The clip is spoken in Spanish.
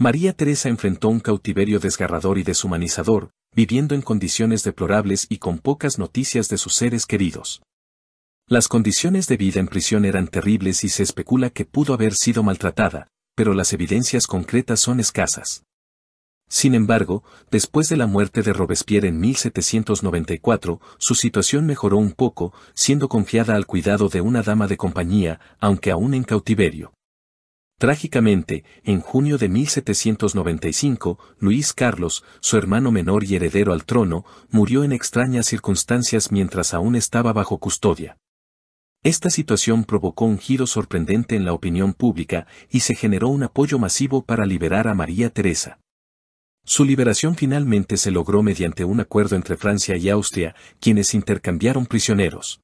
María Teresa enfrentó un cautiverio desgarrador y deshumanizador, viviendo en condiciones deplorables y con pocas noticias de sus seres queridos. Las condiciones de vida en prisión eran terribles y se especula que pudo haber sido maltratada, pero las evidencias concretas son escasas. Sin embargo, después de la muerte de Robespierre en 1794, su situación mejoró un poco, siendo confiada al cuidado de una dama de compañía, aunque aún en cautiverio. Trágicamente, en junio de 1795, Luis Carlos, su hermano menor y heredero al trono, murió en extrañas circunstancias mientras aún estaba bajo custodia. Esta situación provocó un giro sorprendente en la opinión pública y se generó un apoyo masivo para liberar a María Teresa. Su liberación finalmente se logró mediante un acuerdo entre Francia y Austria, quienes intercambiaron prisioneros.